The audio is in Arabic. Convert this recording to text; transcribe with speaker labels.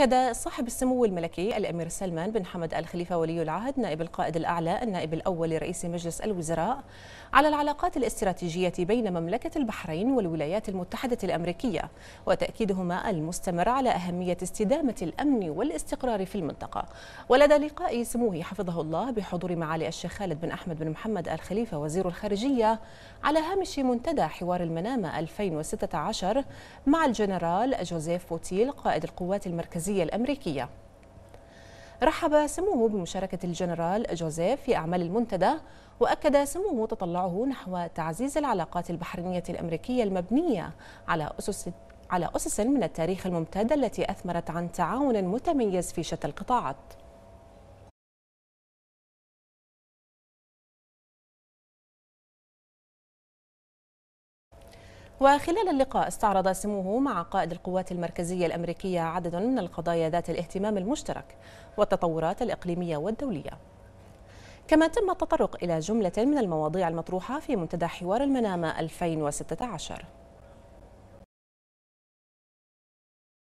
Speaker 1: أكد صاحب السمو الملكي الأمير سلمان بن حمد آل خليفة ولي العهد نائب القائد الأعلى النائب الأول لرئيس مجلس الوزراء على العلاقات الاستراتيجية بين مملكة البحرين والولايات المتحدة الأمريكية وتأكيدهما المستمر على أهمية استدامة الأمن والاستقرار في المنطقة ولدى لقاء سموه حفظه الله بحضور معالي الشيخ خالد بن أحمد بن محمد آل خليفة وزير الخارجية على هامش منتدى حوار المنامة 2016 مع الجنرال جوزيف بوتيل قائد القوات المركزية المركزية الأمريكية رحب سموه بمشاركة الجنرال جوزيف في أعمال المنتدى وأكد سموه تطلعه نحو تعزيز العلاقات البحرينية الأمريكية المبنية على أسس على أسس من التاريخ الممتد التي أثمرت عن تعاون متميز في شتى القطاعات وخلال اللقاء استعرض سموه مع قائد القوات المركزية الأمريكية عدد من القضايا ذات الاهتمام المشترك والتطورات الإقليمية والدولية كما تم التطرق إلى جملة من المواضيع المطروحة في منتدى حوار المنامة 2016